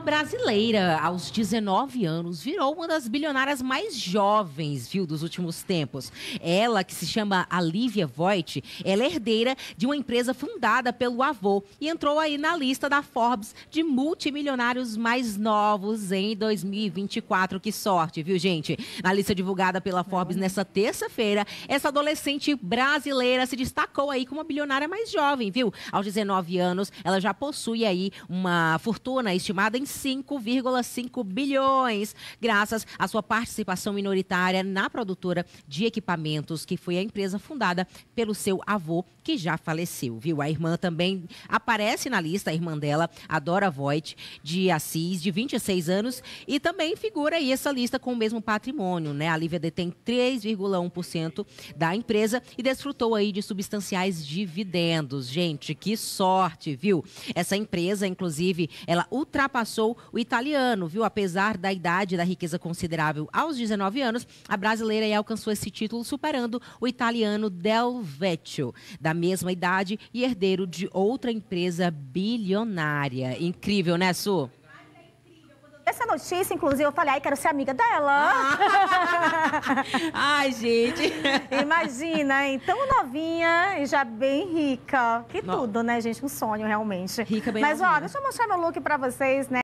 brasileira, aos 19 anos, virou uma das bilionárias mais jovens, viu, dos últimos tempos. Ela, que se chama Alívia Voigt, ela é herdeira de uma empresa fundada pelo avô e entrou aí na lista da Forbes de multimilionários mais novos em 2024. Que sorte, viu, gente? Na lista divulgada pela Forbes uhum. nessa terça-feira, essa adolescente brasileira se destacou aí como a bilionária mais jovem, viu? Aos 19 anos, ela já possui aí uma fortuna estimada em 5,5 bilhões, graças à sua participação minoritária na produtora de equipamentos, que foi a empresa fundada pelo seu avô, que já faleceu, viu? A irmã também aparece na lista, a irmã dela, a Dora Voigt, de Assis, de 26 anos, e também figura aí essa lista com o mesmo patrimônio, né? A Lívia detém 3,1% da empresa e desfrutou aí de substanciais dividendos. Gente, que sorte, viu? Essa empresa, inclusive, ela ultrapassou o italiano, viu? Apesar da idade e da riqueza considerável aos 19 anos, a brasileira alcançou esse título superando o italiano Del Vecchio, da mesma idade e herdeiro de outra empresa bilionária. Incrível, né, Su? essa notícia, inclusive, eu falei, ai, quero ser amiga dela. Ah. ai, gente. Imagina, então novinha e já bem rica. Que no... tudo, né, gente? Um sonho, realmente. Rica bem Mas, novinha. ó, deixa eu mostrar meu look pra vocês, né?